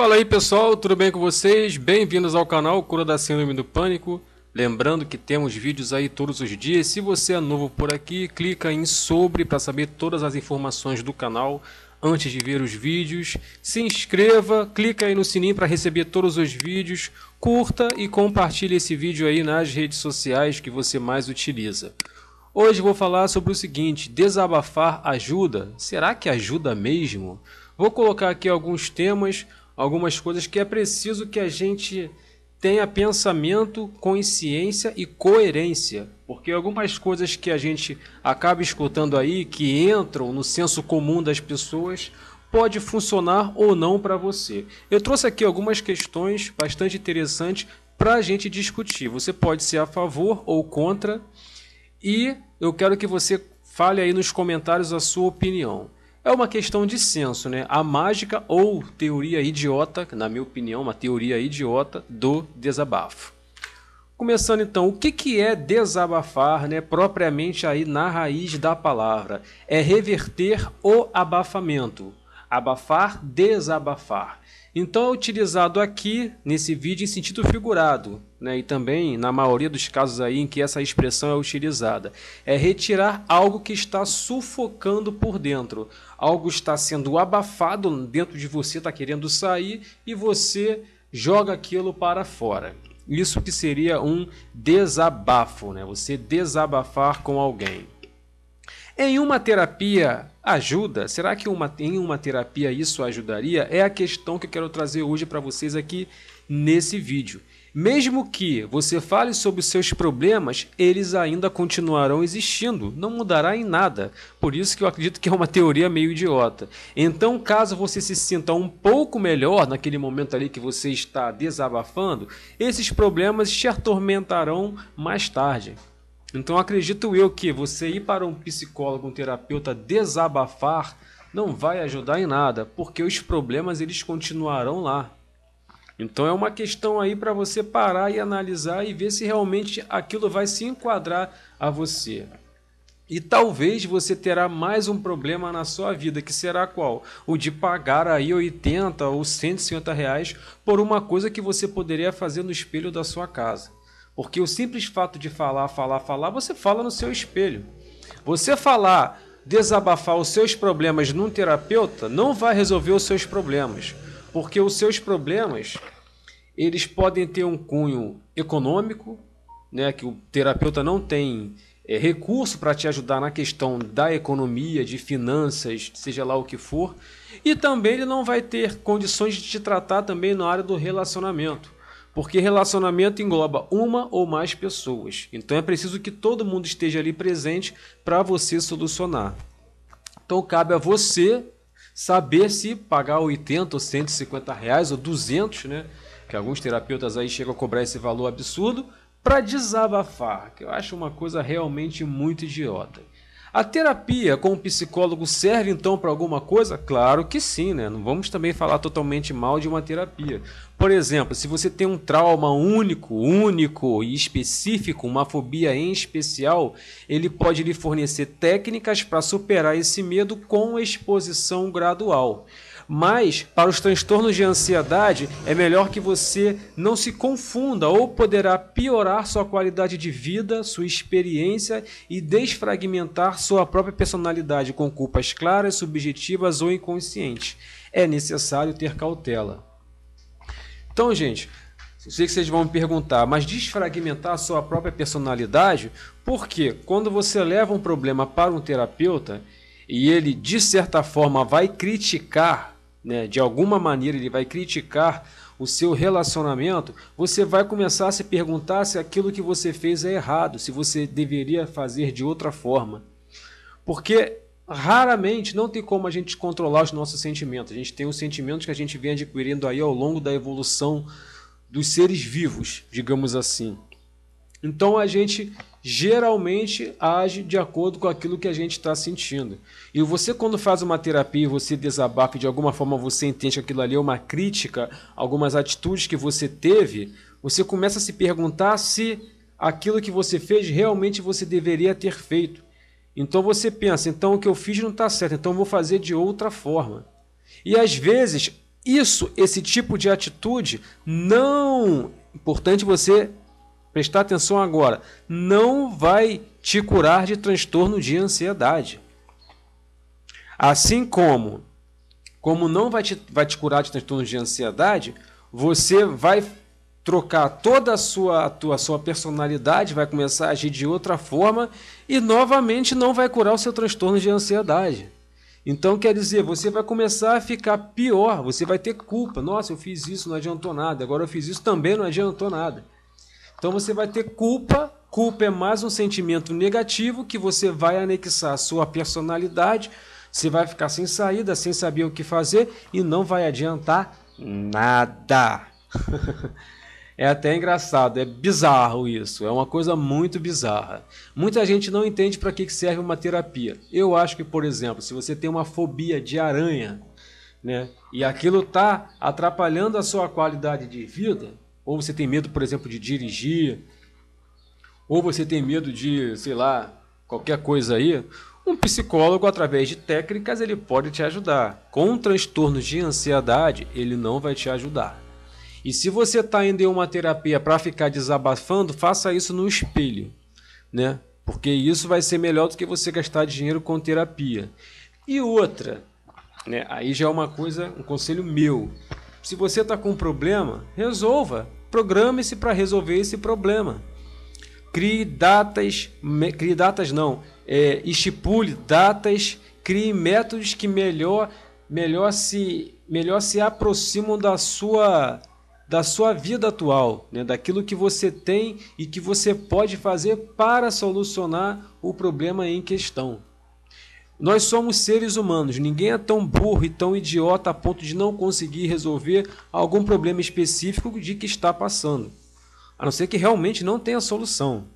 Fala aí pessoal, tudo bem com vocês? Bem-vindos ao canal Cura da Síndrome do Pânico. Lembrando que temos vídeos aí todos os dias. Se você é novo por aqui, clica em sobre para saber todas as informações do canal antes de ver os vídeos. Se inscreva, clica aí no sininho para receber todos os vídeos. Curta e compartilhe esse vídeo aí nas redes sociais que você mais utiliza. Hoje vou falar sobre o seguinte: desabafar ajuda? Será que ajuda mesmo? Vou colocar aqui alguns temas algumas coisas que é preciso que a gente tenha pensamento, consciência e coerência. Porque algumas coisas que a gente acaba escutando aí, que entram no senso comum das pessoas, pode funcionar ou não para você. Eu trouxe aqui algumas questões bastante interessantes para a gente discutir. Você pode ser a favor ou contra, e eu quero que você fale aí nos comentários a sua opinião. É uma questão de senso, né? A mágica ou teoria idiota, na minha opinião, uma teoria idiota do desabafo. Começando então, o que, que é desabafar, né? Propriamente aí na raiz da palavra. É reverter o abafamento abafar, desabafar. Então é utilizado aqui nesse vídeo em sentido figurado, né? E também na maioria dos casos aí em que essa expressão é utilizada, é retirar algo que está sufocando por dentro, algo está sendo abafado dentro de você, está querendo sair e você joga aquilo para fora. Isso que seria um desabafo, né? Você desabafar com alguém. Em uma terapia Ajuda? Será que uma, em uma terapia isso ajudaria? É a questão que eu quero trazer hoje para vocês aqui nesse vídeo. Mesmo que você fale sobre os seus problemas, eles ainda continuarão existindo, não mudará em nada. Por isso que eu acredito que é uma teoria meio idiota. Então, caso você se sinta um pouco melhor naquele momento ali que você está desabafando, esses problemas te atormentarão mais tarde. Então acredito eu que você ir para um psicólogo, um terapeuta desabafar não vai ajudar em nada, porque os problemas eles continuarão lá. Então é uma questão aí para você parar e analisar e ver se realmente aquilo vai se enquadrar a você. E talvez você terá mais um problema na sua vida, que será qual? O de pagar aí 80 ou 150 reais por uma coisa que você poderia fazer no espelho da sua casa. Porque o simples fato de falar, falar, falar, você fala no seu espelho. Você falar, desabafar os seus problemas num terapeuta não vai resolver os seus problemas, porque os seus problemas eles podem ter um cunho econômico, né, que o terapeuta não tem é, recurso para te ajudar na questão da economia, de finanças, seja lá o que for, e também ele não vai ter condições de te tratar também na área do relacionamento. Porque relacionamento engloba uma ou mais pessoas. Então é preciso que todo mundo esteja ali presente para você solucionar. Então cabe a você saber se pagar 80 ou 150 reais ou 200, né? Que alguns terapeutas aí chegam a cobrar esse valor absurdo para desabafar, que eu acho uma coisa realmente muito idiota. A terapia com o psicólogo serve então para alguma coisa? Claro que sim, né? Não vamos também falar totalmente mal de uma terapia. Por exemplo, se você tem um trauma único, único e específico, uma fobia em especial, ele pode lhe fornecer técnicas para superar esse medo com exposição gradual mas para os transtornos de ansiedade é melhor que você não se confunda ou poderá piorar sua qualidade de vida, sua experiência e desfragmentar sua própria personalidade com culpas claras, subjetivas ou inconscientes. É necessário ter cautela. Então, gente, eu sei que vocês vão me perguntar, mas desfragmentar a sua própria personalidade? Por que? quando você leva um problema para um terapeuta e ele, de certa forma, vai criticar né, de alguma maneira ele vai criticar o seu relacionamento, você vai começar a se perguntar se aquilo que você fez é errado, se você deveria fazer de outra forma. Porque raramente não tem como a gente controlar os nossos sentimentos. A gente tem os sentimentos que a gente vem adquirindo aí ao longo da evolução dos seres vivos, digamos assim. Então a gente geralmente age de acordo com aquilo que a gente está sentindo. E você, quando faz uma terapia e você desabafa, de alguma forma você entende que aquilo ali é uma crítica, algumas atitudes que você teve, você começa a se perguntar se aquilo que você fez realmente você deveria ter feito. Então você pensa, então o que eu fiz não está certo, então eu vou fazer de outra forma. E às vezes, isso, esse tipo de atitude, não. É importante você prestar atenção agora, não vai te curar de transtorno de ansiedade. Assim como, como não vai te, vai te curar de transtorno de ansiedade, você vai trocar toda a sua, a tua, a sua personalidade, vai começar a agir de outra forma e novamente não vai curar o seu transtorno de ansiedade. Então quer dizer, você vai começar a ficar pior, você vai ter culpa. Nossa, eu fiz isso, não adiantou nada. Agora eu fiz isso também, não adiantou nada. Então você vai ter culpa. Culpa é mais um sentimento negativo que você vai anexar à sua personalidade. Você vai ficar sem saída, sem saber o que fazer e não vai adiantar nada. é até engraçado, é bizarro isso, é uma coisa muito bizarra. Muita gente não entende para que serve uma terapia. Eu acho que, por exemplo, se você tem uma fobia de aranha, né, e aquilo está atrapalhando a sua qualidade de vida, ou você tem medo, por exemplo, de dirigir, ou você tem medo de, sei lá, qualquer coisa aí, um psicólogo, através de técnicas, ele pode te ajudar. Com transtornos de ansiedade, ele não vai te ajudar. E se você está indo em uma terapia para ficar desabafando, faça isso no espelho, né? Porque isso vai ser melhor do que você gastar dinheiro com terapia. E outra, né? Aí já é uma coisa, um conselho meu. Se você está com um problema, resolva. Programe-se para resolver esse problema. Crie datas, me, crie datas não, é, estipule datas, crie métodos que melhor, melhor se, melhor se aproximam da sua da sua vida atual, né? daquilo que você tem e que você pode fazer para solucionar o problema em questão. Nós somos seres humanos, ninguém é tão burro e tão idiota a ponto de não conseguir resolver algum problema específico de que está passando, a não ser que realmente não tenha solução.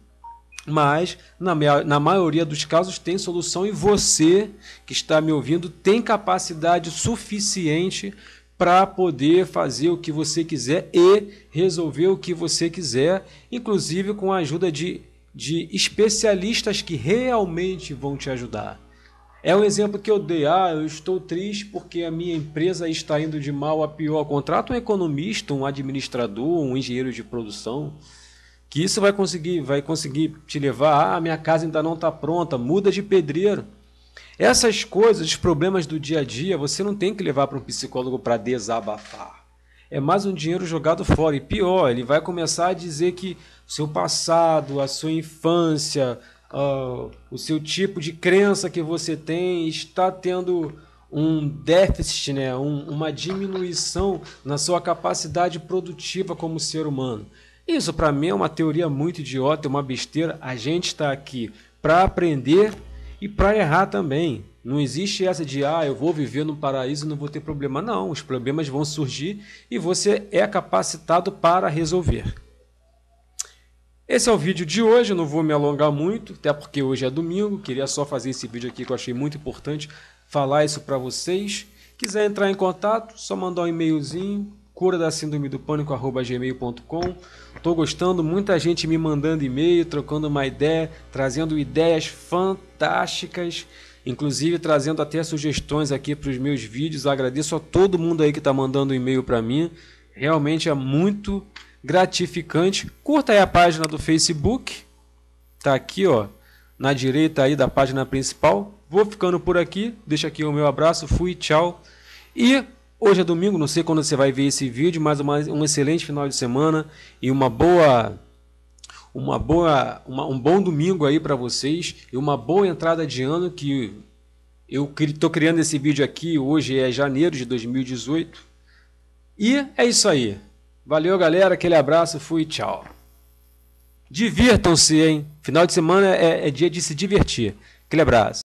Mas, na, na maioria dos casos, tem solução e você que está me ouvindo tem capacidade suficiente para poder fazer o que você quiser e resolver o que você quiser, inclusive com a ajuda de, de especialistas que realmente vão te ajudar. É um exemplo que eu dei. Ah, eu estou triste porque a minha empresa está indo de mal a pior. Contrata um economista, um administrador, um engenheiro de produção, que isso vai conseguir, vai conseguir te levar. Ah, minha casa ainda não está pronta. Muda de pedreiro. Essas coisas, os problemas do dia a dia, você não tem que levar para um psicólogo para desabafar. É mais um dinheiro jogado fora. E pior, ele vai começar a dizer que seu passado, a sua infância, uh, o seu tipo de crença que você tem está tendo um déficit, né? Um, uma diminuição na sua capacidade produtiva como ser humano. Isso para mim é uma teoria muito idiota, é uma besteira. A gente está aqui para aprender e para errar também. Não existe essa de ah, eu vou viver no paraíso e não vou ter problema. Não, os problemas vão surgir e você é capacitado para resolver. Esse é o vídeo de hoje, não vou me alongar muito, até porque hoje é domingo, queria só fazer esse vídeo aqui que eu achei muito importante falar isso para vocês. Quiser entrar em contato, só mandar um e-mailzinho, cura da síndrome do pânico gmail.com. Tô gostando, muita gente me mandando e-mail, trocando uma ideia, trazendo ideias fantásticas, inclusive trazendo até sugestões aqui para os meus vídeos. Agradeço a todo mundo aí que está mandando e-mail para mim. Realmente é muito gratificante. Curta aí a página do Facebook, tá aqui, ó, na direita aí da página principal. Vou ficando por aqui, deixa aqui o meu abraço, fui, tchau. E hoje é domingo, não sei quando você vai ver esse vídeo, mas uma, um excelente final de semana e uma boa uma boa uma, um bom domingo aí para vocês e uma boa entrada de ano que eu estou criando esse vídeo aqui, hoje é janeiro de 2018. E é isso aí. Valeu, galera. Aquele abraço. Fui. Tchau. Divirtam-se, hein? Final de semana é, é dia de se divertir. Aquele abraço.